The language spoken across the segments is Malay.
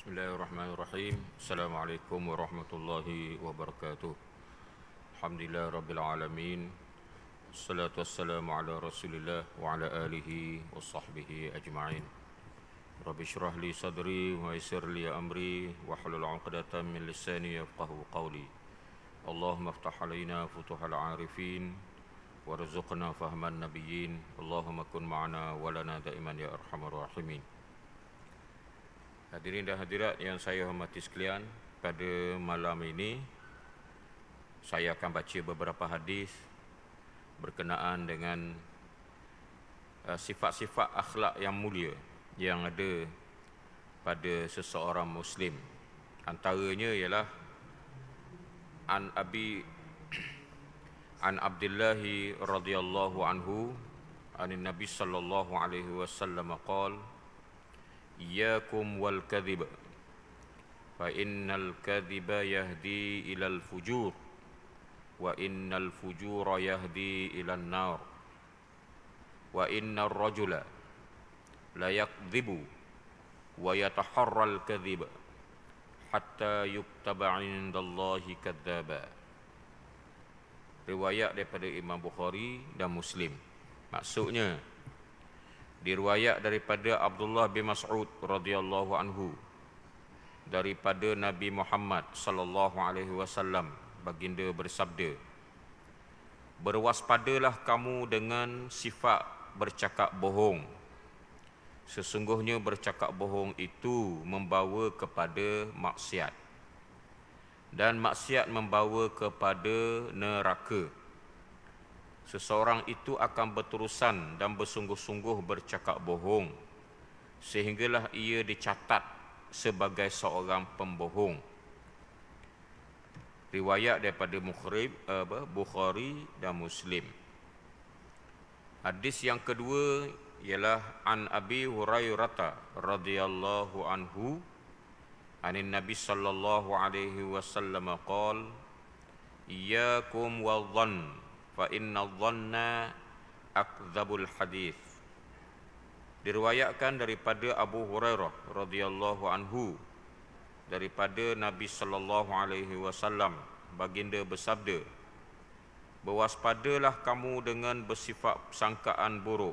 بسم الله الرحمن الرحيم السلام عليكم ورحمة الله وبركاته الحمد لله رب العالمين الصلاة والسلام على رسول الله وعلى آله وصحبه أجمعين رب اشرح لي صدري ويسر لي أمري واحلل عقدة من لساني يفقه قولي اللهم افتح علينا فتوح العارفين وارزقنا فهم النبيين اللهم كن معنا ولنا دائما يا أرحم الراحمين Hadirin dan hadirat yang saya hormati sekalian, pada malam ini saya akan baca beberapa hadis berkenaan dengan uh, sifat-sifat akhlak yang mulia yang ada pada seseorang muslim. Antaranya ialah An Abi An Abdullah radhiyallahu anhu an Nabi sallallahu alaihi wasallam qala Iyakum wal kadhiba Fa innal kadhiba yahdi ila al fujur Wa innal fujura yahdi ila ilal nar Wa innal rajula Layakdhibu Wa yataharral kadhiba Hatta yuktaba indallahi kadhaba Riwayat daripada Imam Bukhari dan Muslim Maksudnya diriwayat daripada Abdullah bin Mas'ud radhiyallahu anhu daripada Nabi Muhammad sallallahu alaihi wasallam baginda bersabda Berwaspadalah kamu dengan sifat bercakap bohong Sesungguhnya bercakap bohong itu membawa kepada maksiat dan maksiat membawa kepada neraka seseorang itu akan berterusan dan bersungguh-sungguh bercakap bohong sehinggalah ia dicatat sebagai seorang pembohong riwayat daripada Mukhrib, apa, Bukhari dan Muslim hadis yang kedua ialah an abi hurairah radhiyallahu anhu anin nabi sallallahu alaihi wasallam qol iyyakum wadh-dhann fa inna dhanna akdzabul hadis diriwayatkan daripada Abu Hurairah radhiyallahu anhu daripada Nabi sallallahu alaihi wasallam baginda bersabda Berwaspadalah kamu dengan bersifat sangkaan buruk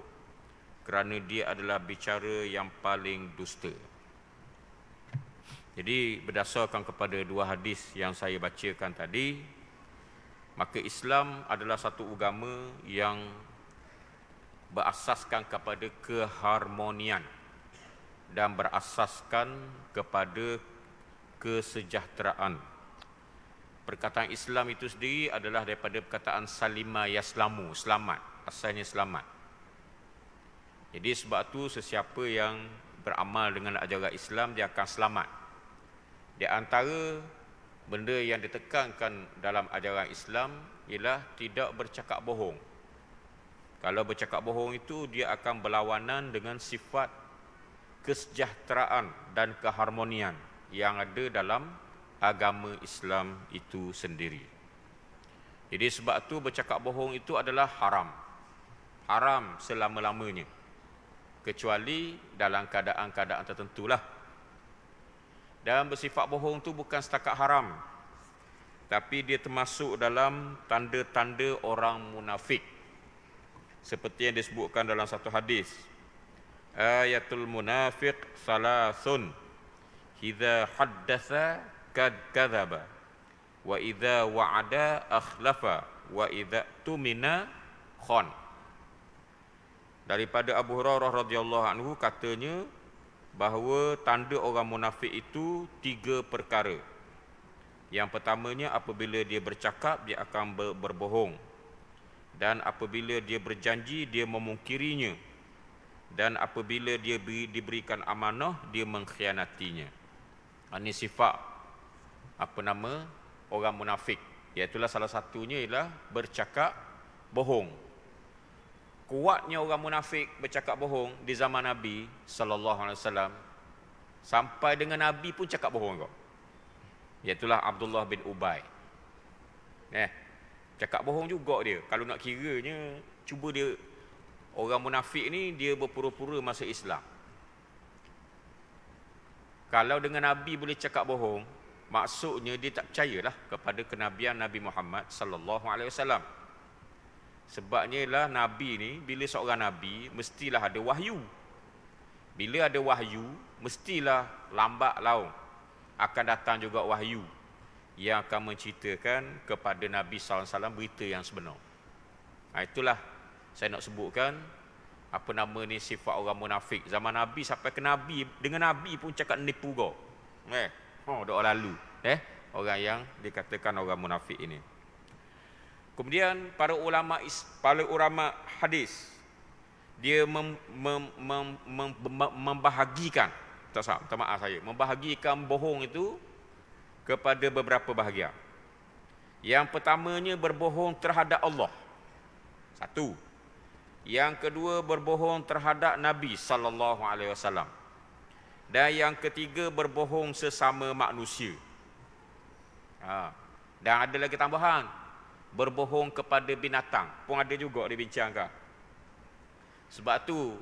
kerana dia adalah bicara yang paling dusta. Jadi berdasarkan kepada dua hadis yang saya bacakan tadi, Maka Islam adalah satu agama yang berasaskan kepada keharmonian dan berasaskan kepada kesejahteraan. Perkataan Islam itu sendiri adalah daripada perkataan salima yaslamu, selamat, asalnya selamat. Jadi sebab itu sesiapa yang beramal dengan ajaran Islam dia akan selamat. Di antara benda yang ditekankan dalam ajaran Islam ialah tidak bercakap bohong. Kalau bercakap bohong itu dia akan berlawanan dengan sifat kesejahteraan dan keharmonian yang ada dalam agama Islam itu sendiri. Jadi sebab tu bercakap bohong itu adalah haram. Haram selama-lamanya. Kecuali dalam keadaan-keadaan tertentulah. Dan bersifat bohong tu bukan setakat haram. Tapi dia termasuk dalam tanda-tanda orang munafik. Seperti yang disebutkan dalam satu hadis. Ayatul munafiq salasun. Hiza haddasa kad kadaba. Wa iza wa'ada akhlafa. Wa iza tumina khon. Daripada Abu Hurairah radhiyallahu anhu katanya bahawa tanda orang munafik itu tiga perkara. Yang pertamanya apabila dia bercakap dia akan ber- berbohong. Dan apabila dia berjanji dia memungkirinya. Dan apabila dia diberikan amanah dia mengkhianatinya. Ini ha, sifat apa nama orang munafik. Iaitulah salah satunya ialah bercakap bohong kuatnya orang munafik bercakap bohong di zaman Nabi sallallahu alaihi wasallam sampai dengan Nabi pun cakap bohong kok. Iaitulah Abdullah bin Ubay. Eh, cakap bohong juga dia. Kalau nak kiranya, cuba dia orang munafik ni dia berpura-pura masuk Islam. Kalau dengan Nabi boleh cakap bohong, maksudnya dia tak percayalah kepada kenabian Nabi Muhammad sallallahu alaihi wasallam. Sebabnya lah Nabi ni, bila seorang Nabi, mestilah ada wahyu. Bila ada wahyu, mestilah lambat laung akan datang juga wahyu yang akan menceritakan kepada Nabi SAW berita yang sebenar. Nah, ha, itulah saya nak sebutkan apa nama ni sifat orang munafik. Zaman Nabi sampai ke Nabi, dengan Nabi pun cakap nipu kau. Eh, oh, dah lalu. Eh, orang yang dikatakan orang munafik ini. Kemudian para ulama para ulama hadis dia mem, mem, mem, mem, mem, membahagikan tasawuf minta maaf saya membahagikan bohong itu kepada beberapa bahagian. Yang pertamanya berbohong terhadap Allah. Satu. Yang kedua berbohong terhadap Nabi sallallahu alaihi wasallam. Dan yang ketiga berbohong sesama manusia. Ha. Dan ada lagi tambahan, berbohong kepada binatang pun ada juga dibincangkan sebab tu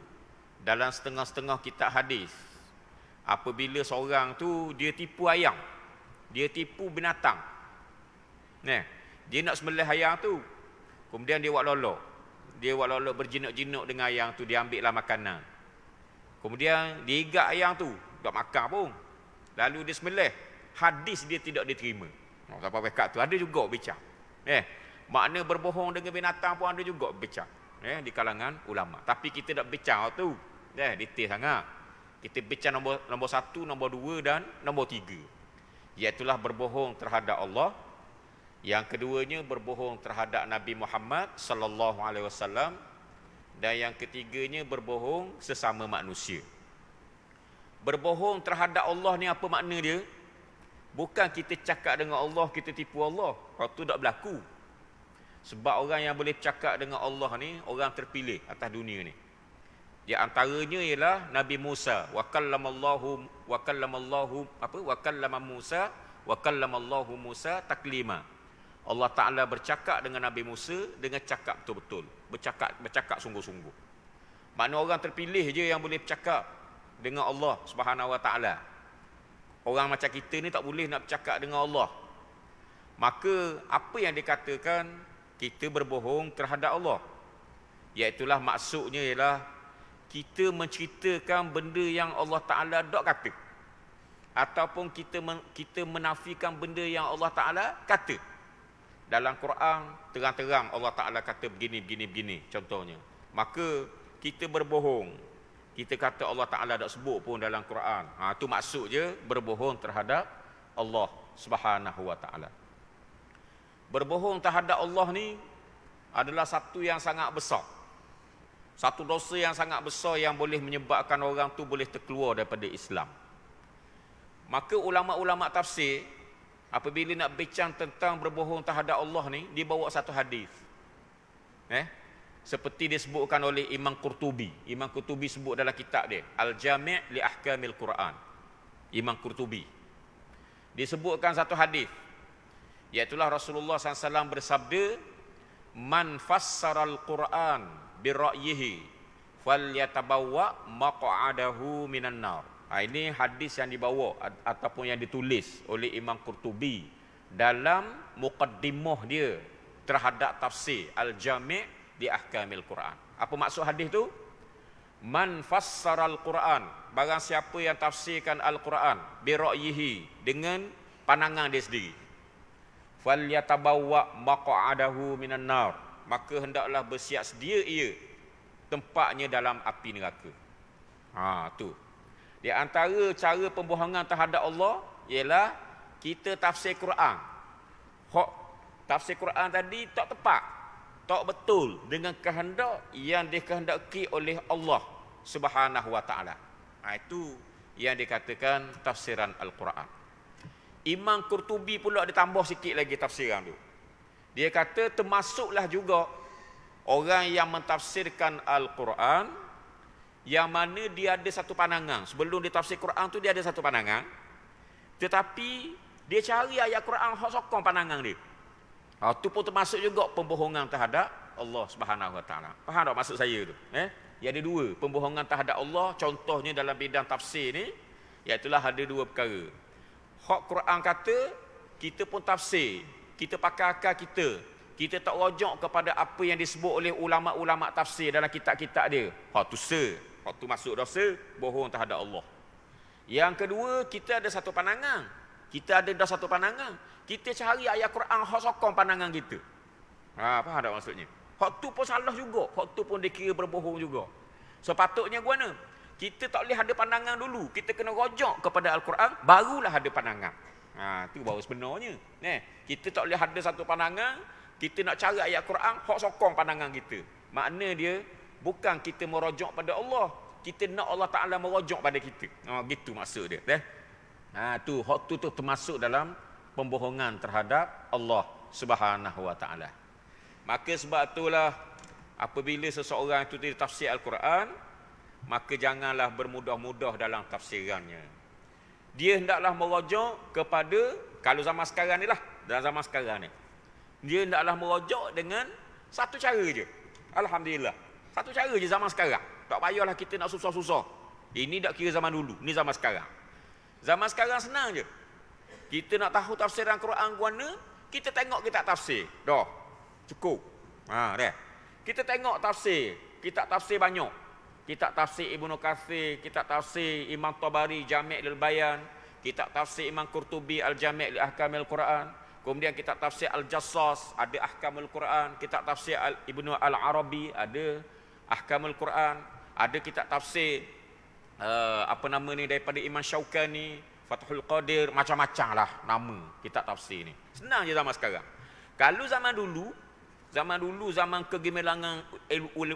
dalam setengah-setengah kitab hadis apabila seorang tu dia tipu ayam dia tipu binatang ni dia nak sembelih ayam tu kemudian dia buat lolok dia buat lolok berjinak-jinak dengan ayam tu dia ambil lah makanan kemudian dia igat ayam tu tak makan pun lalu dia sembelih hadis dia tidak diterima oh, siapa wekat tu ada juga bincang Eh, makna berbohong dengan binatang pun ada juga bercak. Eh, di kalangan ulama. Tapi kita nak bercak tu. Eh, detail sangat. Kita bercak nombor, nombor satu, nombor dua dan nombor tiga. Iaitulah berbohong terhadap Allah. Yang keduanya berbohong terhadap Nabi Muhammad sallallahu alaihi wasallam dan yang ketiganya berbohong sesama manusia. Berbohong terhadap Allah ni apa makna dia? Bukan kita cakap dengan Allah, kita tipu Allah. Kalau itu tak berlaku. Sebab orang yang boleh cakap dengan Allah ni, orang terpilih atas dunia ni. Di antaranya ialah Nabi Musa. Wa kallamallahu, wa kallamallahu, apa? Wa kallamah Musa, wa kallamallahu Musa taklima. Allah Ta'ala bercakap dengan Nabi Musa dengan cakap betul-betul. Bercakap bercakap sungguh-sungguh. Mana orang terpilih je yang boleh bercakap dengan Allah Subhanahu Wa Ta'ala. Orang macam kita ni tak boleh nak bercakap dengan Allah. Maka apa yang dikatakan kita berbohong terhadap Allah. Iaitulah maksudnya ialah kita menceritakan benda yang Allah Ta'ala tak kata. Ataupun kita kita menafikan benda yang Allah Ta'ala kata. Dalam Quran terang-terang Allah Ta'ala kata begini, begini, begini contohnya. Maka kita berbohong kita kata Allah Taala tak sebut pun dalam Quran. Ha tu maksud je berbohong terhadap Allah Subhanahu Wa Taala. Berbohong terhadap Allah ni adalah satu yang sangat besar. Satu dosa yang sangat besar yang boleh menyebabkan orang tu boleh terkeluar daripada Islam. Maka ulama-ulama tafsir apabila nak bincang tentang berbohong terhadap Allah ni dia bawa satu hadis. Eh, seperti disebutkan oleh Imam Qurtubi. Imam Qurtubi sebut dalam kitab dia, Al-Jami' li Ahkamil Quran. Imam Qurtubi. Disebutkan satu hadis iaitu Rasulullah SAW bersabda, "Man fassara al-Quran bi ra'yihi falyatabawwa maq'adahu minan nar." Ha, ini hadis yang dibawa ataupun yang ditulis oleh Imam Qurtubi dalam mukaddimah dia terhadap tafsir Al-Jami' di ahkamil Quran. Apa maksud hadis tu? Man fassara quran barang siapa yang tafsirkan al-Quran bi ra'yihi dengan pandangan dia sendiri. Falyatabawwa maq'adahu minan nar, maka hendaklah bersiap sedia ia tempatnya dalam api neraka. Ha tu. Di antara cara pembohongan terhadap Allah ialah kita tafsir Quran. Hak tafsir Quran tadi tak tepat tak betul dengan kehendak yang dikehendaki oleh Allah Subhanahu wa taala. Ha, itu yang dikatakan tafsiran al-Quran. Imam Qurtubi pula dia tambah sikit lagi tafsiran tu. Dia kata termasuklah juga orang yang mentafsirkan al-Quran yang mana dia ada satu pandangan. Sebelum dia tafsir Quran tu dia ada satu pandangan. Tetapi dia cari ayat Quran hak sokong pandangan dia. Ha, tu pun termasuk juga pembohongan terhadap Allah Subhanahu Wa Taala. Faham tak maksud saya tu? Eh? Ya ada dua, pembohongan terhadap Allah contohnya dalam bidang tafsir ni, iaitu lah ada dua perkara. Hak Quran kata kita pun tafsir, kita pakai akal kita. Kita tak rojak kepada apa yang disebut oleh ulama-ulama tafsir dalam kitab-kitab dia. Ha tu se, ha tu masuk dosa bohong terhadap Allah. Yang kedua, kita ada satu pandangan. Kita ada dah satu pandangan kita cari ayat Quran hak sokong pandangan kita. Ha, apa ada maksudnya? Hak tu pun salah juga. Hak tu pun dikira berbohong juga. Sepatutnya gua ni, kita tak boleh ada pandangan dulu. Kita kena rojak kepada Al-Quran, barulah ada pandangan. Ha, tu baru sebenarnya. Eh, kita tak boleh ada satu pandangan, kita nak cari ayat Quran, hak sokong pandangan kita. Makna dia, bukan kita merojak pada Allah. Kita nak Allah Ta'ala merojak pada kita. Ha, gitu maksud dia. Eh? Ha, tu, hak tu, tu termasuk dalam pembohongan terhadap Allah Subhanahu Wa Taala. Maka sebab itulah apabila seseorang itu tafsir Al-Quran, maka janganlah bermudah-mudah dalam tafsirannya. Dia hendaklah merujuk kepada kalau zaman sekarang ni lah, dalam zaman sekarang ni. Dia hendaklah merujuk dengan satu cara je. Alhamdulillah. Satu cara je zaman sekarang. Tak payahlah kita nak susah-susah. Ini tak kira zaman dulu, Ini zaman sekarang. Zaman sekarang senang je. Kita nak tahu tafsir Al-Quran guana, kita tengok kita tafsir. Dah. Cukup. Ha, dah. Kita tengok tafsir. Kita tafsir banyak. Kita tafsir Ibnu Katsir, kita tafsir Imam Tabari Jami' lil Bayan, Kita tafsir Imam Qurtubi Al-Jami' li Ahkamil Quran. Kemudian kita tafsir Al-Jassas ada Ahkamul Quran, Kita tafsir Al Ibnu Al-Arabi ada Ahkamul Quran, ada kita tafsir uh, apa nama ni daripada Imam Syaukani, Fathul Qadir, macam-macam lah nama kitab tafsir ni. Senang je zaman sekarang. Kalau zaman dulu, zaman dulu zaman kegemilangan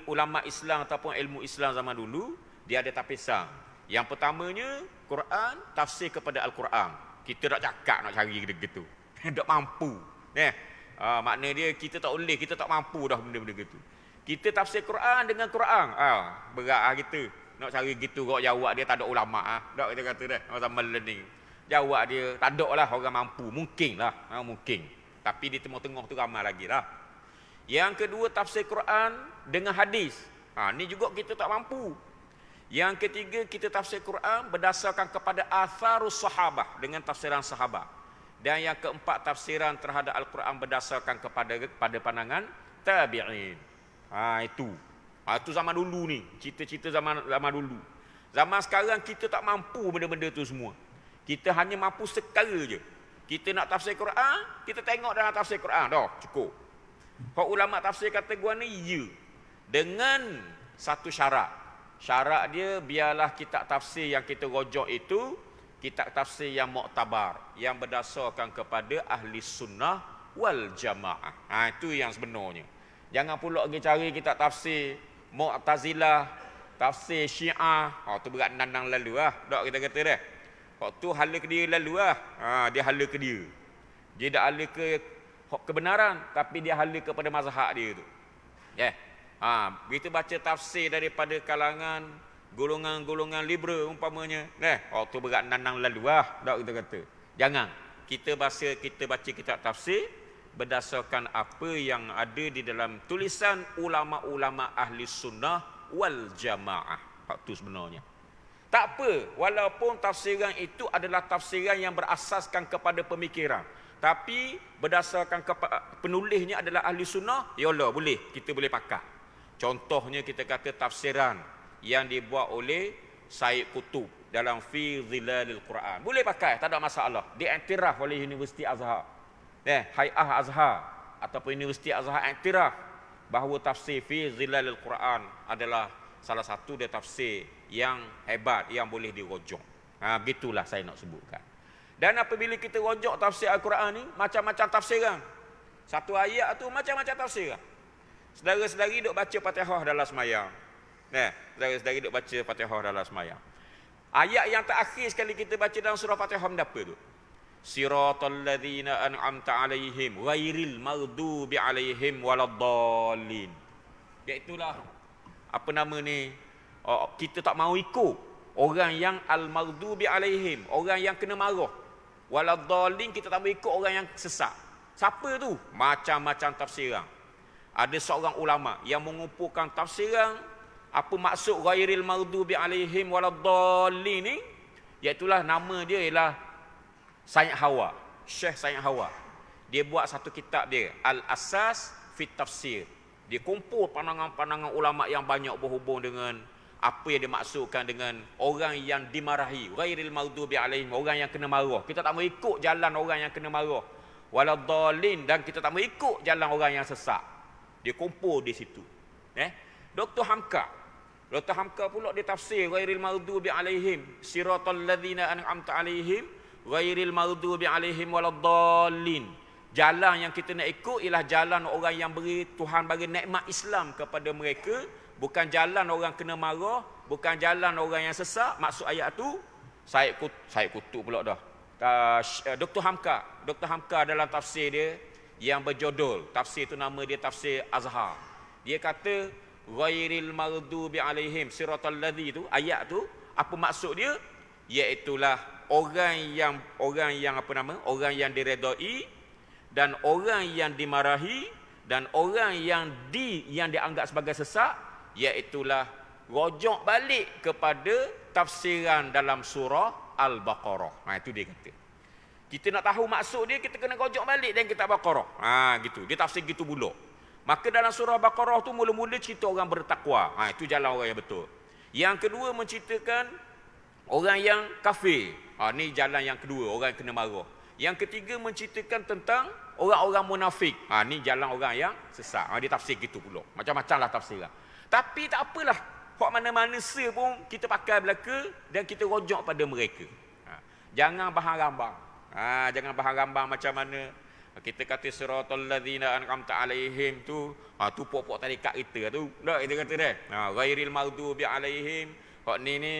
ulama Islam ataupun ilmu Islam zaman dulu, dia ada tapisan. Yang pertamanya, Quran, tafsir kepada Al-Quran. Kita tak cakap nak cari benda gitu. tak mampu. Neh ah, makna dia kita tak boleh, kita tak mampu dah benda-benda gitu. Kita tafsir Quran dengan Quran. Ah, berat lah kita nak cari gitu kok jawab dia tak ada ulama ah. Ha? Tak kita kata dah masa melening. Jawab dia tak ada lah orang mampu, mungkin lah, ha, mungkin. Tapi di tengah-tengah tu ramai lagi lah. Yang kedua tafsir Quran dengan hadis. Ha, ni juga kita tak mampu. Yang ketiga kita tafsir Quran berdasarkan kepada atharus sahabah dengan tafsiran sahabah. Dan yang keempat tafsiran terhadap Al-Quran berdasarkan kepada pada pandangan tabi'in. Ha, itu. Ha, ah, itu zaman dulu ni, cerita-cerita zaman zaman dulu. Zaman sekarang kita tak mampu benda-benda tu semua. Kita hanya mampu sekali je. Kita nak tafsir Quran, kita tengok dalam tafsir Quran dah, cukup. Kau ulama tafsir kata gua ni ya. Dengan satu syarat. Syarat dia biarlah kita tafsir yang kita rojok itu kita tafsir yang muktabar yang berdasarkan kepada ahli sunnah wal jamaah. Ha, itu yang sebenarnya. Jangan pula pergi cari kita tafsir Mu'tazilah, tafsir Syiah, ha tu berat nanang lalu lah. Dak kita kata dah. Hak tu hala ke dia lalu lah. Ha dia hala ke dia. Dia tak hala ke hak kebenaran tapi dia hala kepada mazhab dia tu. Ya. Yeah. Ha begitu baca tafsir daripada kalangan golongan-golongan liberal umpamanya, neh, ya, hak tu berat nanang lalu lah. Dak kita kata. Jangan kita baca kita baca kitab tafsir berdasarkan apa yang ada di dalam tulisan ulama-ulama ahli sunnah wal jamaah. Itu sebenarnya. Tak apa, walaupun tafsiran itu adalah tafsiran yang berasaskan kepada pemikiran. Tapi berdasarkan penulisnya adalah ahli sunnah, yola boleh, kita boleh pakai. Contohnya kita kata tafsiran yang dibuat oleh Said Kutub dalam Fi Zilalil Quran. Boleh pakai, tak ada masalah. Diiktiraf oleh Universiti Azhar eh, Hayah Azhar ataupun Universiti Azhar Iktiraf bahawa tafsir fi zilal al-Quran adalah salah satu dia tafsir yang hebat yang boleh dirojok. Ha gitulah saya nak sebutkan. Dan apabila kita rojok tafsir al-Quran ni macam-macam tafsir kan? Satu ayat tu macam-macam tafsir kan? Saudara-saudari duk baca Fatihah dalam semayang. Eh, saudara-saudari duk baca Fatihah dalam semayang. Ayat yang terakhir sekali kita baca dalam surah Fatihah mendapa tu? Siratul ladzina an'amta alaihim ghairil maghdubi alaihim waladdallin iaitu lah apa nama ni oh, kita tak mau ikut orang yang al maghdubi alaihim orang yang kena marah waladdallin kita tak mau ikut orang yang sesak. siapa tu macam-macam tafsiran ada seorang ulama yang mengumpulkan tafsiran apa maksud ghairil maghdubi alaihim waladdallin ni iaitu lah nama dia ialah Sayyid Hawa, Syekh Sayyid Hawa. Dia buat satu kitab dia, Al-Asas fi Tafsir. Dia kumpul pandangan-pandangan ulama yang banyak berhubung dengan apa yang dimaksudkan dengan orang yang dimarahi, ghairil maghdubi alaihim, orang yang kena marah. Kita tak mau ikut jalan orang yang kena marah. Waladhdallin dan kita tak mau ikut jalan orang yang sesat. Dia kumpul di situ. Eh? Dr. Hamka. Dr. Hamka pula dia tafsir ghairil maghdubi alaihim, siratal ladzina an'amta alaihim Wa'iril maghdubi alaihim waladdallin jalan yang kita nak ikut ialah jalan orang yang beri Tuhan bagi nikmat Islam kepada mereka bukan jalan orang kena marah bukan jalan orang yang sesak maksud ayat tu saya Kut Said Kutub pula dah uh, eh, Dr Hamka Dr Hamka dalam tafsir dia yang berjodol tafsir tu nama dia tafsir Azhar dia kata Wa'iril maghdubi alaihim siratal ladzi tu ayat tu apa maksud dia iaitu orang yang orang yang apa nama orang yang diredoi dan orang yang dimarahi dan orang yang di yang dianggap sebagai sesat iaitu rojok balik kepada tafsiran dalam surah al-baqarah ha itu dia kata kita nak tahu maksud dia kita kena rojok balik dan kita baqarah ha gitu dia tafsir gitu pula maka dalam surah baqarah tu mula-mula cerita orang bertakwa ha itu jalan orang yang betul yang kedua menceritakan Orang yang kafir. Ha, ni jalan yang kedua, orang yang kena marah. Yang ketiga menceritakan tentang orang-orang munafik. Ha, ni jalan orang yang sesat. Ha, dia tafsir gitu pula. Macam-macam lah tafsir lah. Tapi tak apalah. Hak mana-mana se pun kita pakai belaka dan kita rojok pada mereka. Ha, jangan bahan rambang. Ha, jangan bahan rambang macam mana. kita kata suratul ladhina an'amta alaihim tu. Ha, tu puak-puak tadi kat kita tu. Tak, kita kata dah. Ha, Gairil mardu bi'alaihim. Hak ni ni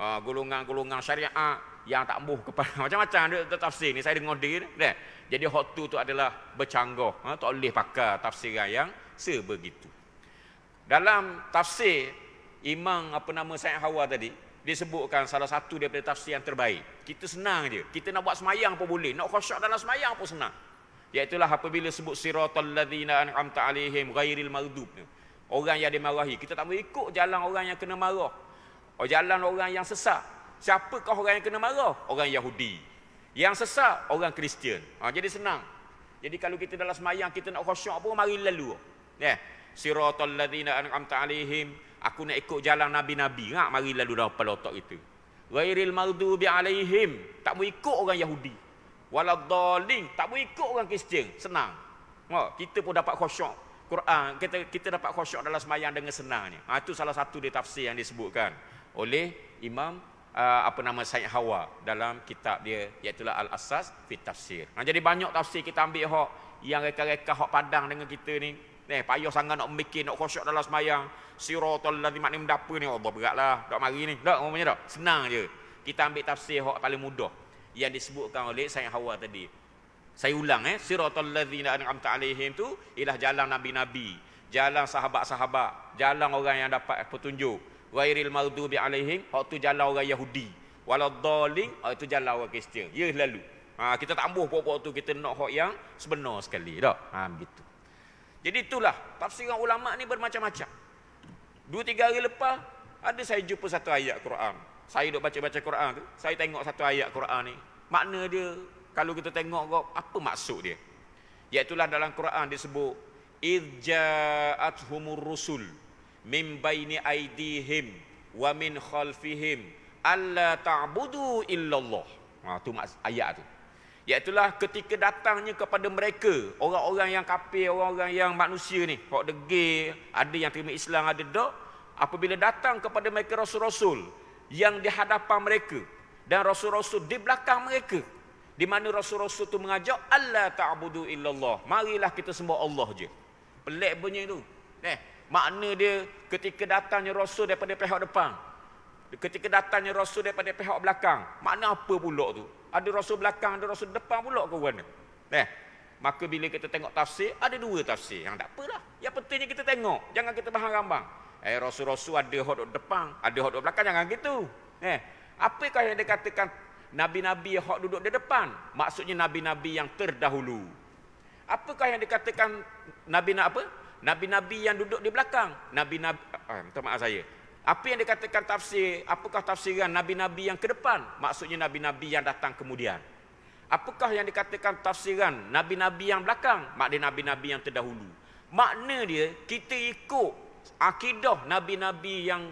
uh, golongan-golongan syariah ah, yang tak mbuh kepada macam-macam dia tafsir ni saya dengar dia deh. Jadi hot tu tu adalah bercanggah, ha, tak boleh pakai tafsiran yang sebegitu. Dalam tafsir Imam apa nama Said Hawa tadi, dia sebutkan salah satu daripada tafsir yang terbaik. Kita senang je. Kita nak buat semayang pun boleh. Nak khusyuk dalam semayang pun senang. Iaitulah apabila sebut siratul ladhina an'amta alihim ghairil maghdub. Orang yang dimarahi. Kita tak boleh ikut jalan orang yang kena marah. Oh jalan orang yang sesat. Siapakah orang yang kena marah? Orang Yahudi. Yang sesat orang Kristian. Ha, jadi senang. Jadi kalau kita dalam semayang kita nak khusyuk pun mari lalu. Ya. Yeah. Siratal ladzina an'amta alaihim. Aku nak ikut jalan nabi-nabi. Ha, mari lalu dalam kepala otak kita. Ghairil maghdubi alaihim. Tak mau ikut orang Yahudi. Waladdalin. Tak mau ikut orang Kristian. Senang. Ha, kita pun dapat khusyuk. Quran kita kita dapat khusyuk dalam semayang dengan senangnya. Ha, itu salah satu dia tafsir yang disebutkan oleh Imam uh, apa nama Said Hawa dalam kitab dia iaitu Al-Asas fi Tafsir. Nah, jadi banyak tafsir kita ambil hok yang reka-reka hok padang dengan kita ni. Eh payah sangat nak memikir nak khusyuk dalam sembahyang. Siratul ladzi maknim dapa ni Allah oh, beratlah. Tak mari ni. Tak ngomongnya tak. Senang je. Kita ambil tafsir hok paling mudah yang disebutkan oleh Said Hawa tadi. Saya ulang eh siratal ladzina an'amta alaihim tu ialah jalan nabi-nabi, jalan sahabat-sahabat, jalan orang yang dapat petunjuk. Wairil maghdubi alaihim Hak tu jalan orang Yahudi Waladhaling Hak tu jalan orang Kristian Ya lalu ha, Kita tak ambuh puak tu Kita nak hak yang sebenar sekali Tak? Ha, begitu Jadi itulah Tafsiran ulama' ni bermacam-macam Dua tiga hari lepas Ada saya jumpa satu ayat Quran Saya duk baca-baca Quran tu Saya tengok satu ayat Quran ni Makna dia Kalau kita tengok kau Apa maksud dia? Iaitulah dalam Quran disebut Idja'at humur rusul min baini aidihim wa min khalfihim alla ta'budu illallah. Ha tu ayat tu. Iaitulah ketika datangnya kepada mereka orang-orang yang kafir, orang-orang yang manusia ni, hok degil, ada yang terima Islam, ada dak, apabila datang kepada mereka rasul-rasul yang di hadapan mereka dan rasul-rasul di belakang mereka di mana rasul-rasul tu mengajak alla ta'budu illallah marilah kita sembah Allah je pelik bunyi tu Neh. Makna dia ketika datangnya Rasul daripada pihak depan. Ketika datangnya Rasul daripada pihak belakang. Makna apa pula tu? Ada Rasul belakang, ada Rasul depan pula ke mana? Eh, maka bila kita tengok tafsir, ada dua tafsir. Yang tak apalah. Yang pentingnya kita tengok. Jangan kita bahan rambang. Eh, Rasul-Rasul ada hodok depan, ada hodok belakang. Jangan gitu. Eh, apakah yang dikatakan Nabi-Nabi yang duduk di depan? Maksudnya Nabi-Nabi yang terdahulu. Apakah yang dikatakan Nabi nak apa? Nabi-nabi yang duduk di belakang, nabi-nabi ah, ah, minta maaf saya. Apa yang dikatakan tafsir, apakah tafsiran nabi-nabi yang ke depan? Maksudnya nabi-nabi yang datang kemudian. Apakah yang dikatakan tafsiran nabi-nabi yang belakang? Maknanya nabi-nabi yang terdahulu. Makna dia kita ikut akidah nabi-nabi yang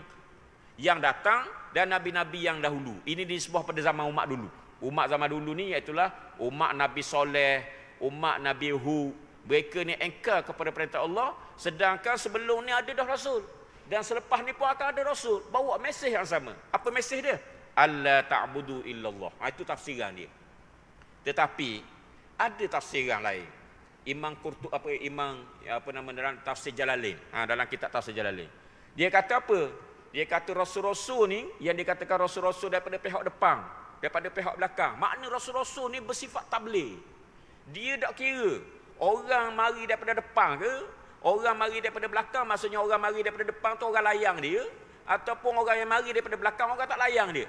yang datang dan nabi-nabi yang dahulu. Ini di sebuah pada zaman umat dulu. Umat zaman dulu ni iaitu umat Nabi Soleh, umat Nabi Hud, mereka ni engkar kepada perintah Allah sedangkan sebelum ni ada dah rasul dan selepas ni pun akan ada rasul bawa mesej yang sama apa mesej dia Allah ta'budu illallah ha, itu tafsiran dia tetapi ada tafsiran lain imam qurtu apa imam apa nama dalam tafsir jalalain ha, dalam kitab tafsir jalalain dia kata apa dia kata rasul-rasul ni yang dikatakan rasul-rasul daripada pihak depan daripada pihak belakang makna rasul-rasul ni bersifat tabligh dia tak kira orang mari daripada depan ke orang mari daripada belakang maksudnya orang mari daripada depan tu orang layang dia ataupun orang yang mari daripada belakang orang tak layang dia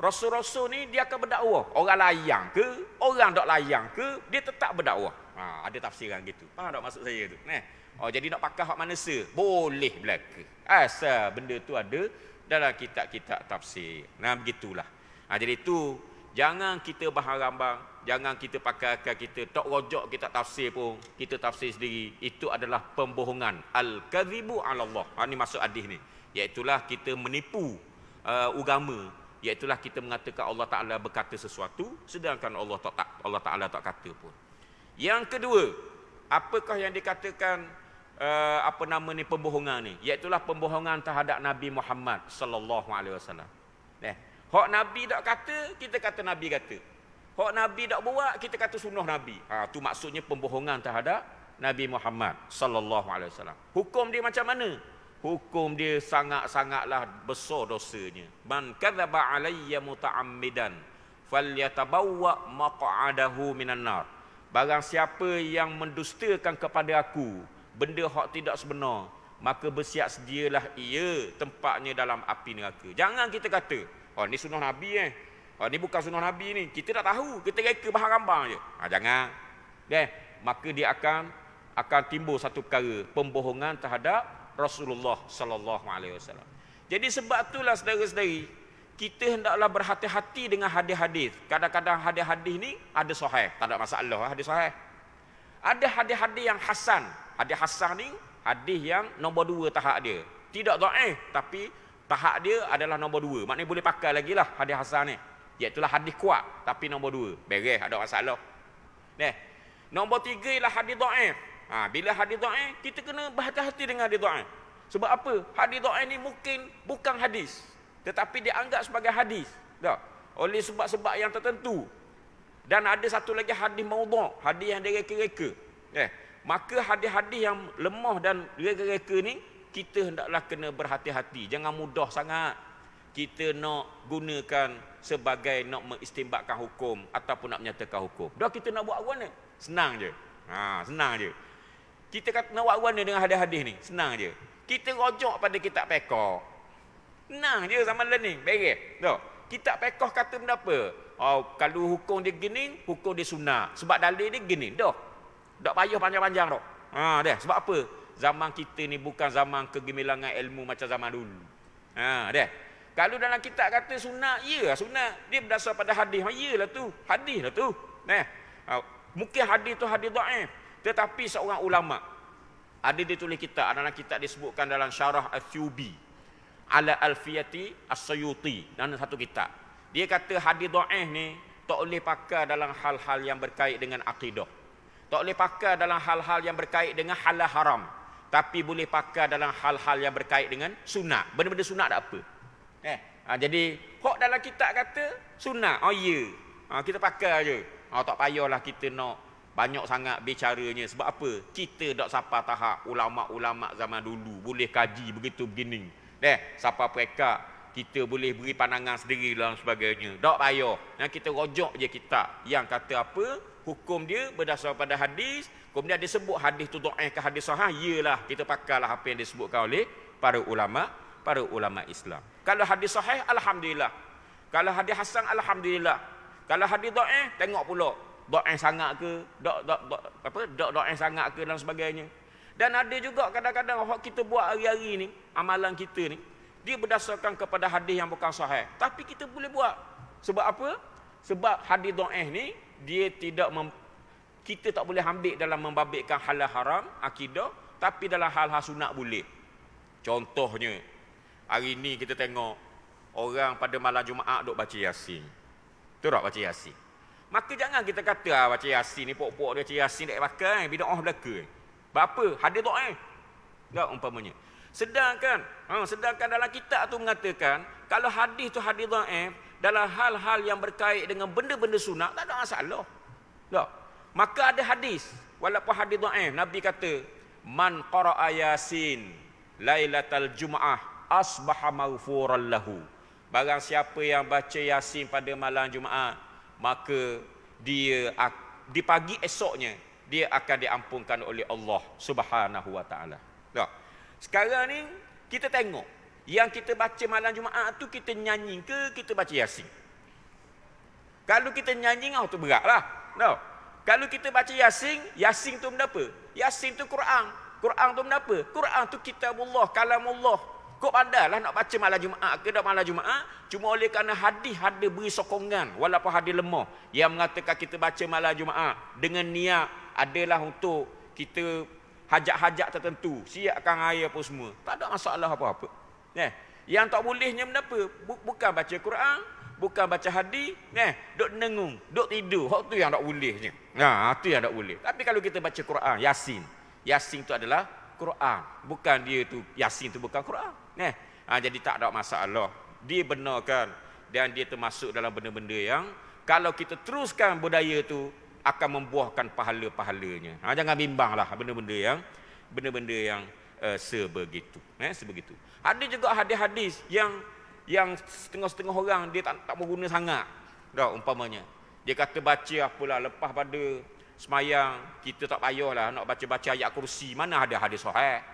rasul-rasul ni dia akan berdakwah orang layang ke orang tak layang ke dia tetap berdakwah ha, ada tafsiran gitu faham tak maksud saya tu eh? oh, jadi nak pakai hak manusia boleh belaka asal benda tu ada dalam kitab-kitab tafsir nah begitulah ha, jadi itu Jangan kita berharambang, jangan kita pakai akal kita, tak rojak kita tafsir pun, kita tafsir sendiri. Itu adalah pembohongan. al karibu ala Allah. Ha, ini masuk hadis ni. Iaitulah kita menipu uh, agama. Iaitulah kita mengatakan Allah Ta'ala berkata sesuatu, sedangkan Allah tak, Allah Ta'ala tak kata pun. Yang kedua, apakah yang dikatakan uh, apa nama ni pembohongan ni? Iaitulah pembohongan terhadap Nabi Muhammad sallallahu alaihi wasallam. Hak Nabi tak kata, kita kata Nabi kata. Hak Nabi tak buat, kita kata sunnah Nabi. Ha, tu maksudnya pembohongan terhadap Nabi Muhammad sallallahu alaihi wasallam. Hukum dia macam mana? Hukum dia sangat-sangatlah besar dosanya. Man kadzaba alayya muta'ammidan falyatabawwa maq'adahu minan nar. Barang siapa yang mendustakan kepada aku benda hak tidak sebenar, maka bersiap sedialah ia tempatnya dalam api neraka. Jangan kita kata Oh ni sunnah Nabi eh. Oh ni bukan sunnah Nabi ni. Kita tak tahu. Kita reka bahan rambang je. Ha, jangan. Okay. Maka dia akan akan timbul satu perkara pembohongan terhadap Rasulullah sallallahu alaihi wasallam. Jadi sebab itulah saudara-saudari, kita hendaklah berhati-hati dengan hadis-hadis. Kadang-kadang hadis-hadis ni ada sahih, tak ada masalah eh, hadis sahih. Ada hadis-hadis yang hasan. Hadis hasan ni hadis yang nombor dua tahap dia. Tidak dhaif tapi tahap dia adalah nombor dua. Maknanya boleh pakai lagi lah hadis hasan ni. Iaitulah hadis kuat tapi nombor dua. Beres ada masalah. Nih Nombor tiga ialah hadis do'if. Ha, bila hadis do'if, kita kena berhati-hati dengan hadis do'if. Sebab apa? Hadis do'if ni mungkin bukan hadis. Tetapi dia anggap sebagai hadis. Tak? Oleh sebab-sebab yang tertentu. Dan ada satu lagi hadis maudah. Hadis yang direka-reka. Eh. Maka hadis-hadis yang lemah dan reka-reka ni, kita hendaklah kena berhati-hati jangan mudah sangat kita nak gunakan sebagai nak mengistimbakkan hukum ataupun nak menyatakan hukum dah kita nak buat apa ni senang je ha senang je kita kata nak buat apa ni dengan hadis-hadis ni senang je kita rojak pada kitab pekok senang je zaman learning beres tu kitab pekok kata benda apa oh kalau hukum dia gini hukum dia sunat sebab dalil dia gini dah tak payah panjang-panjang dah ha dah sebab apa zaman kita ni bukan zaman kegemilangan ilmu macam zaman dulu. Ha, dia. Kalau dalam kitab kata sunat, iyalah sunat. Dia berdasar pada hadis. Ha, iyalah tu. Hadis lah tu. Nah. Ha, mungkin hadis tu hadis dhaif. Tetapi seorang ulama ada dia tulis kitab, ada dalam kitab disebutkan dalam Syarah Al-Thubi Ala Alfiyati As-Sayuti dalam satu kitab. Dia kata hadis dhaif ni tak boleh pakai dalam hal-hal yang berkait dengan akidah. Tak boleh pakai dalam hal-hal yang berkait dengan halal haram tapi boleh pakai dalam hal-hal yang berkait dengan sunat. Benda-benda sunat tak apa. Eh, ha, jadi hok dalam kita kata sunat. Oh ya. Yeah. Ha, kita pakai aje. Ha, tak payahlah kita nak banyak sangat bicaranya sebab apa? Kita dak siapa tahap ulama-ulama zaman dulu boleh kaji begitu begini. Deh, siapa mereka kita boleh beri pandangan sendiri dan sebagainya. Tak payah. Nah, kita rojok je kita yang kata apa? hukum dia berdasarkan pada hadis kemudian dia sebut hadis tu dhaif ke hadis sahih iyalah kita pakailah apa yang disebutkan oleh para ulama para ulama Islam kalau hadis sahih alhamdulillah kalau hadis hasan alhamdulillah kalau hadis dhaif tengok pula dhaif sangat ke dak apa dak dhaif sangat ke dan sebagainya dan ada juga kadang-kadang orang kita buat hari-hari ni amalan kita ni dia berdasarkan kepada hadis yang bukan sahih tapi kita boleh buat sebab apa sebab hadis dhaif ni dia tidak mem, kita tak boleh ambil dalam membabitkan halal haram akidah tapi dalam hal-hal sunat boleh contohnya hari ini kita tengok orang pada malam Jumaat duk baca Yasin. Tu tak baca Yasin. Maka jangan kita kata ah, baca Yasin ni pokok pok dia baca Yasin nak pakai eh, bidah ah belaka. Berapa? Hadis tak eh? Tak umpamanya. Sedangkan, ha, sedangkan dalam kitab tu mengatakan kalau hadis tu hadis dhaif, dalam hal-hal yang berkait dengan benda-benda sunat tak ada masalah. Tak. Maka ada hadis walaupun hadis dhaif Nabi kata man qara'a yasin lailatal jumaah asbaha maghfuran lahu. Barang siapa yang baca yasin pada malam jumaah maka dia di pagi esoknya dia akan diampunkan oleh Allah Subhanahu wa taala. Sekarang ni kita tengok yang kita baca malam Jumaat tu kita nyanyi ke kita baca Yasin? Kalau kita nyanyi oh tu beratlah. No. Kalau kita baca Yasin, Yasin tu benda apa? Yasin tu Quran. Quran tu benda apa? Quran tu kitabullah, kalamullah. Kau pandailah nak baca malam Jumaat ke dak malam Jumaat? Cuma oleh kerana hadis ada beri sokongan walaupun hadis lemah yang mengatakan kita baca malam Jumaat dengan niat adalah untuk kita hajat-hajat tertentu, siapkan air apa semua. Tak ada masalah apa-apa. Neh. Yang tak bolehnya benda apa? Bukan baca Quran, bukan baca hadis, neh, duk nengung, duk tidur. Hak tu yang tak bolehnya. Nah, ha, tu yang tak boleh. Tapi kalau kita baca Quran, Yasin. Yasin tu adalah Quran. Bukan dia tu Yasin tu bukan Quran, neh. Ha, jadi tak ada masalah. Dia benarkan dan dia termasuk dalam benda-benda yang kalau kita teruskan budaya tu akan membuahkan pahala-pahalanya. Ha, jangan bimbanglah benda-benda yang benda-benda yang uh, sebegitu, eh, sebegitu. Ada juga hadis-hadis yang yang setengah-setengah orang dia tak tak berguna sangat. Dah umpamanya. Dia kata baca apalah lepas pada semayang kita tak payahlah nak baca-baca ayat kursi. Mana ada hadis sahih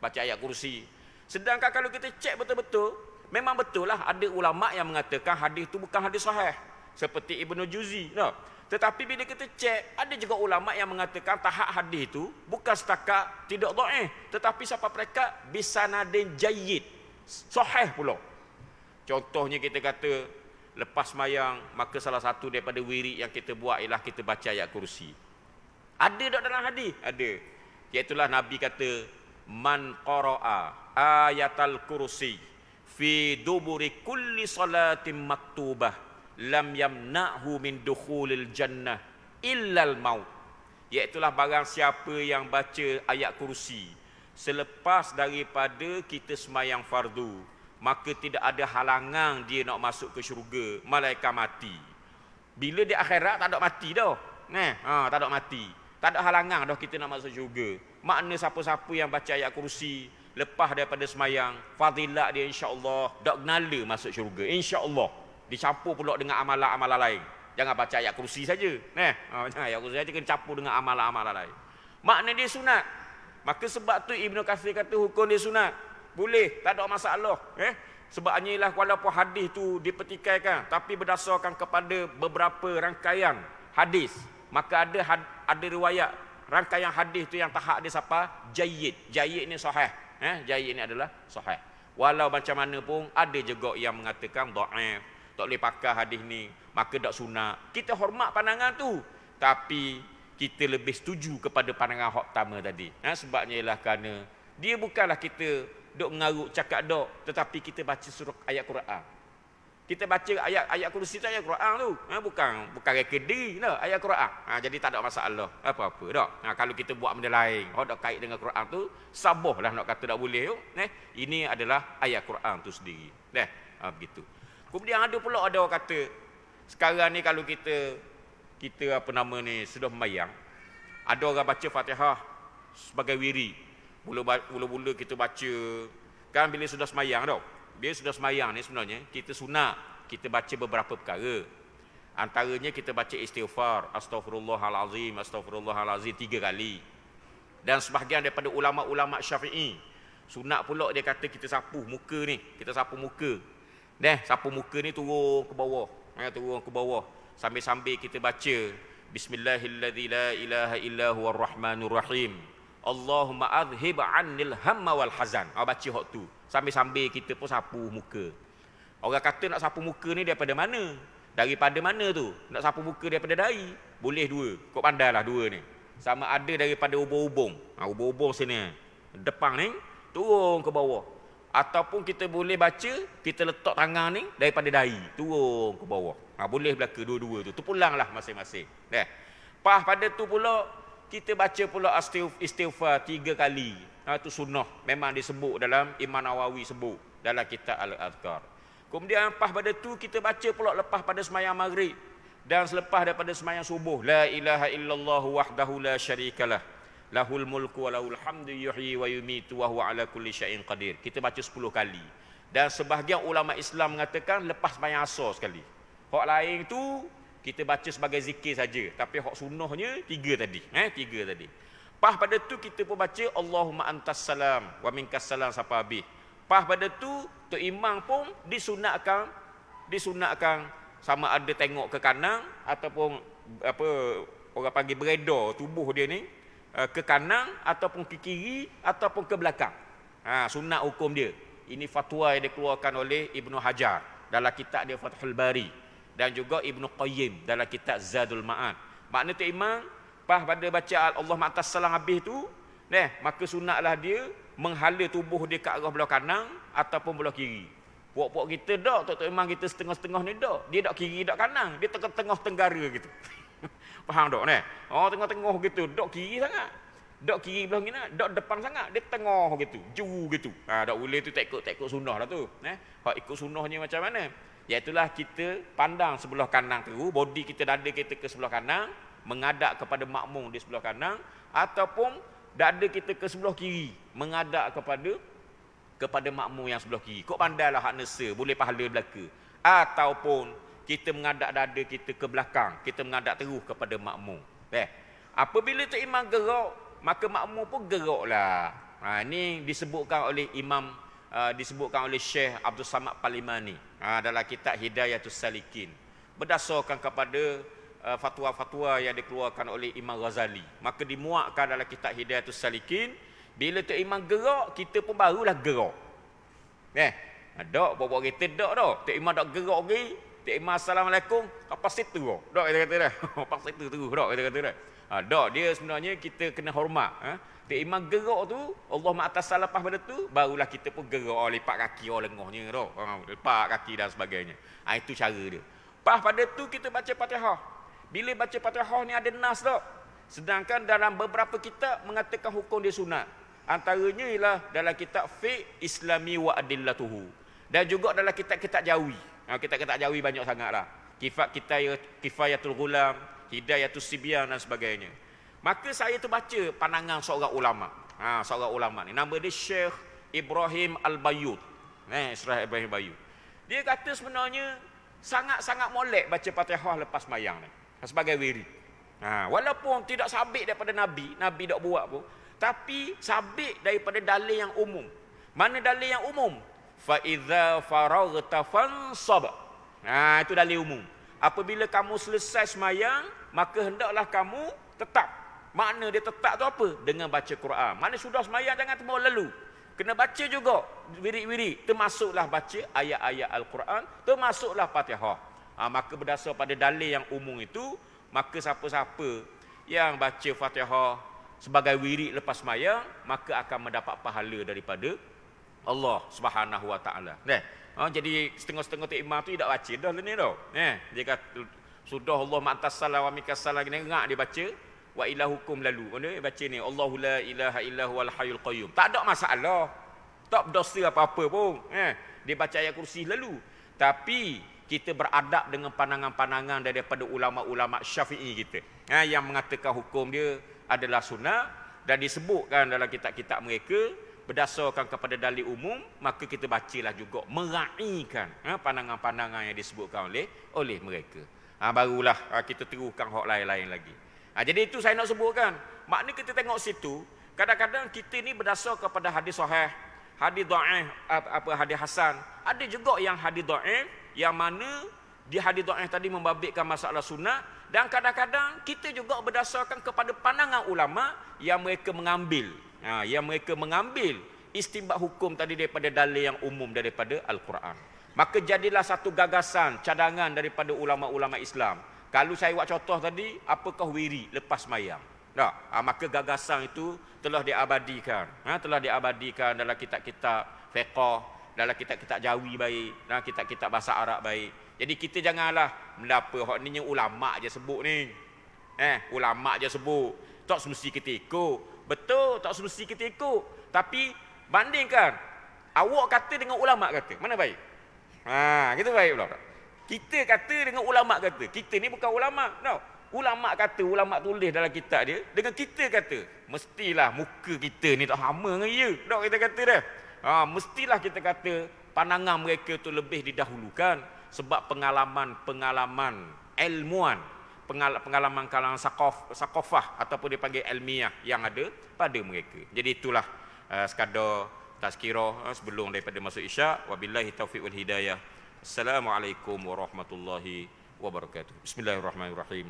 baca ayat kursi. Sedangkan kalau kita cek betul-betul memang betul lah ada ulama yang mengatakan hadis itu bukan hadis sahih seperti Ibnu Juzi. Dah. Tetapi bila kita cek, ada juga ulama yang mengatakan tahak hadis itu bukan setakat tidak eh. Tetapi siapa mereka? Bisanadin jayid. Soheh pula. Contohnya kita kata, lepas mayang, maka salah satu daripada wirid yang kita buat ialah kita baca ayat kursi. Ada tak dalam hadis? Ada. Iaitulah Nabi kata, Man qara'a ayatal kursi fi duburi kulli salatin maktubah lam yamna'hu min dukhulil jannah illal maut iaitulah barang siapa yang baca ayat kursi selepas daripada kita semayang fardu maka tidak ada halangan dia nak masuk ke syurga malaikat mati bila di akhirat tak ada mati dah Neh, ha tak ada mati tak ada halangan dah kita nak masuk syurga makna siapa-siapa yang baca ayat kursi lepas daripada semayang fadilat dia insya-Allah dak gnala masuk syurga insya-Allah dicampur pula dengan amalan-amalan lain. Jangan baca ayat kursi saja. Neh, eh? ayat kursi saja kena campur dengan amalan-amalan lain. Makna dia sunat. Maka sebab tu Ibnu katsir kata hukum dia sunat. Boleh, tak ada masalah. Eh? Sebabnya ialah walaupun hadis tu dipertikaikan tapi berdasarkan kepada beberapa rangkaian hadis. Maka ada had, ada riwayat rangkaian hadis tu yang tahap dia siapa? Jayid. Jayid ni sahih. Eh? Jayid ni adalah sahih. Walau macam mana pun ada juga yang mengatakan da'if tak boleh pakai hadis ni maka tak sunat kita hormat pandangan tu tapi kita lebih setuju kepada pandangan hak pertama tadi ha, sebabnya ialah kerana dia bukanlah kita dok ngaruk cakap dok tetapi kita baca surah ayat Quran kita baca ayat ayat kursi tu ayat Quran tu ha, bukan bukan reka kedi. Nah, ayat Quran ha, jadi tak ada masalah apa-apa dok ha, kalau kita buat benda lain hak oh, dok kait dengan Quran tu sabohlah nak kata tak boleh tu eh, ini adalah ayat Quran tu sendiri deh ha, begitu Kemudian ada pula ada orang kata, sekarang ni kalau kita kita apa nama ni sudah mayang, ada orang baca Fatihah sebagai wiri. bulu-bulu kita baca kan bila sudah semayang tau. Bila sudah semayang ni sebenarnya kita sunat kita baca beberapa perkara. Antaranya kita baca istighfar, astaghfirullahalazim, astaghfirullahalazim tiga kali. Dan sebahagian daripada ulama-ulama Syafi'i sunat pula dia kata kita sapu muka ni, kita sapu muka Neh, sapu muka ni turun ke bawah. Ha, turun ke bawah. Sambil-sambil kita baca. Bismillahirrahmanirrahim. la ilaha illa huwa rahim. Allahumma adhib annil hamma wal hazan. Ha, baca hak tu. Sambil-sambil kita pun sapu muka. Orang kata nak sapu muka ni daripada mana? Daripada mana tu? Nak sapu muka daripada dai? Boleh dua. Kau pandailah dua ni. Sama ada daripada ubung-ubung. Ha, ubung-ubung sini. Depan ni. Turun ke bawah ataupun kita boleh baca kita letak tangan ni daripada dahi turun ke bawah ha, boleh belaka dua-dua tu tu pulang lah masing-masing dah pas pada tu pula kita baca pula istighfar tiga kali ha, tu sunnah memang disebut dalam Imam Nawawi sebut dalam kitab Al-Azkar kemudian pas pada tu kita baca pula lepas pada semayang maghrib dan selepas daripada semayang subuh la ilaha illallah wahdahu la syarikalah lahul mulku wa lahul hamdu yuhyi wa yumitu wa huwa ala kulli syai'in qadir. Kita baca 10 kali. Dan sebahagian ulama Islam mengatakan lepas sembahyang asar sekali. Hak lain tu kita baca sebagai zikir saja. Tapi hak sunnahnya tiga tadi, eh tiga tadi. Pas pada tu kita pun baca Allahumma antas salam wa minkas salam sampai habis. Pas pada tu tu Imam pun disunatkan disunatkan sama ada tengok ke kanan ataupun apa orang panggil beredar tubuh dia ni Eh, ke kanan ataupun ke kiri ataupun ke belakang. Ha, sunat hukum dia. Ini fatwa yang dikeluarkan oleh Ibnu Hajar dalam kitab dia Fathul Bari dan juga Ibnu Qayyim dalam kitab Zadul Ma'ad. Makna tu imam pas pada baca Allah Ma'atas Salam habis tu, neh, maka sunatlah dia menghala tubuh dia ke arah belah kanan ataupun belah kiri. Puak-puak kita dak, tok-tok imam kita setengah-setengah ni dak. Dia dak kiri, dak kanan. Dia tengah-tengah tenggara gitu. Faham tak ni? Oh tengah-tengah gitu, dok kiri sangat. Dok kiri belah gini, dok depan sangat, dia tengah gitu, juru gitu. Ha dok boleh tu tak ikut tak ikut sunnah lah tu, Neh, Hak ikut sunnahnya macam mana? Iaitulah kita pandang sebelah kanan tu, body kita dada kita ke sebelah kanan, mengadap kepada makmum di sebelah kanan ataupun dada kita ke sebelah kiri, mengadap kepada kepada makmum yang sebelah kiri. Kok pandailah hak nesa, boleh pahala belaka. Ataupun kita mengadak dada kita ke belakang kita mengadak teruh kepada makmum eh apabila tu imam gerak maka makmum pun geraklah ha ini disebutkan oleh imam uh, disebutkan oleh Syekh Abdul Samad Palimani ha, dalam kitab Hidayatus Salikin berdasarkan kepada ha, fatwa-fatwa uh, yang dikeluarkan oleh Imam Ghazali maka dimuatkan dalam kitab Hidayatus Salikin bila tu imam gerak kita pun barulah gerak eh ha, dok buat-buat kita dok dok tu imam dok gerak lagi Cik Imah Assalamualaikum, kau pasti tu. Dok kita kata dah. pasti tu tu, dok kita kata dah. Ha, dok dia sebenarnya kita kena hormat. Ha? dia Imah gerak tu, Allah Maha Atas lepas pada tu, barulah kita pun gerak, oh, lepak kaki, oh, lengohnya. Dok. Ha, lepak kaki dan sebagainya. Ha, itu cara dia. Pas pada tu kita baca patihah. Bila baca patihah ni ada nas dok. Sedangkan dalam beberapa kitab mengatakan hukum dia sunat. Antaranya ialah dalam kitab Fiqh Islami wa Adillatuhu. Dan juga dalam kitab-kitab jawi. Ah, kita kata jawi banyak sangat lah. Kifat kita ya, kifayatul hidayah hidayatul sibyan dan sebagainya. Maka saya tu baca pandangan seorang ulama. Ha, seorang ulama ni. Nama dia Syekh Ibrahim Al-Bayut. Eh, Syekh Ibrahim Bayut. Dia kata sebenarnya sangat-sangat molek baca Fatihah lepas mayang ni. Sebagai wiri. Ha, walaupun tidak sabit daripada Nabi, Nabi tak buat pun. Tapi sabit daripada dalil yang umum. Mana dalil yang umum? fa iza faragta fansab ha itu dalil umum apabila kamu selesai semayang maka hendaklah kamu tetap makna dia tetap tu apa dengan baca Quran mana sudah semayang jangan terlalu lalu kena baca juga wiri-wiri termasuklah baca ayat-ayat al-Quran termasuklah Fatihah ha, maka berdasar pada dalil yang umum itu maka siapa-siapa yang baca Fatihah sebagai wiri lepas semayang maka akan mendapat pahala daripada Allah Subhanahu wa taala. Nah, oh, ha, jadi setengah-setengah tu imam tu tidak baca dah ni tau. Neh, dia kata sudah Allah mantasala wa salam ni ngak dia baca wa ilahu hukum lalu. Mana dia baca ni? Allahu la ilaha illahu al hayyul qayyum. Tak ada masalah. Tak berdosa apa-apa pun. Neh, dia baca ayat kursi lalu. Tapi kita beradab dengan pandangan-pandangan daripada ulama-ulama Syafi'i kita. Nah, ha, yang mengatakan hukum dia adalah sunnah dan disebutkan dalam kitab-kitab mereka berdasarkan kepada dalil umum maka kita bacalah juga meraikan ha, pandangan-pandangan yang disebutkan oleh oleh mereka ha, barulah ha, kita teruskan hak lain-lain lagi ha, jadi itu saya nak sebutkan makna kita tengok situ kadang-kadang kita ni berdasar kepada hadis sahih hadis dhaif apa hadis hasan ada juga yang hadis dhaif yang mana di hadis dhaif tadi membabitkan masalah sunat dan kadang-kadang kita juga berdasarkan kepada pandangan ulama yang mereka mengambil ha, yang mereka mengambil istimbak hukum tadi daripada dalil yang umum daripada Al-Quran. Maka jadilah satu gagasan, cadangan daripada ulama-ulama Islam. Kalau saya buat contoh tadi, apakah wiri lepas mayang? Tak. Ha, maka gagasan itu telah diabadikan. Ha, telah diabadikan dalam kitab-kitab fiqah, dalam kitab-kitab jawi baik, dalam kitab-kitab bahasa Arab baik. Jadi kita janganlah mendapa hak ni ulama je sebut ni. Eh, ulama je sebut. Tak semestinya kita ikut. Betul, tak semesti kita ikut. Tapi bandingkan awak kata dengan ulama kata, mana baik? Ha, kita baik pula. Kita kata dengan ulama kata. Kita ni bukan ulama, tau. Ulama kata, ulama tulis dalam kitab dia dengan kita kata. Mestilah muka kita ni tak sama dengan dia. Tak kita kata dah. Ha, mestilah kita kata pandangan mereka tu lebih didahulukan sebab pengalaman-pengalaman ilmuan pengalaman kalangan sakof, sakofah ataupun dipanggil ilmiah yang ada pada mereka. Jadi itulah uh, sekadar tazkirah eh, uh, sebelum daripada masuk isyak. Wabillahi taufiq wal hidayah. Assalamualaikum warahmatullahi wabarakatuh. Bismillahirrahmanirrahim.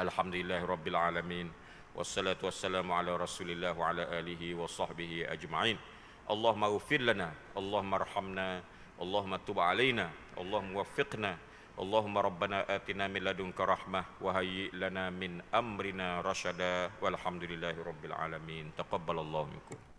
Alhamdulillahirrabbilalamin. Wassalatu wassalamu ala rasulillah wa ala alihi wa sahbihi ajma'in. Allahumma ufir lana, Allahumma rahamna, Allahumma tuba alaina, Allahumma wafiqna. Allahumma rabbana atina min ladunka rahmah wa hayyi lana min amrina rashada walhamdulillahi rabbil alamin taqabbalallahu minkum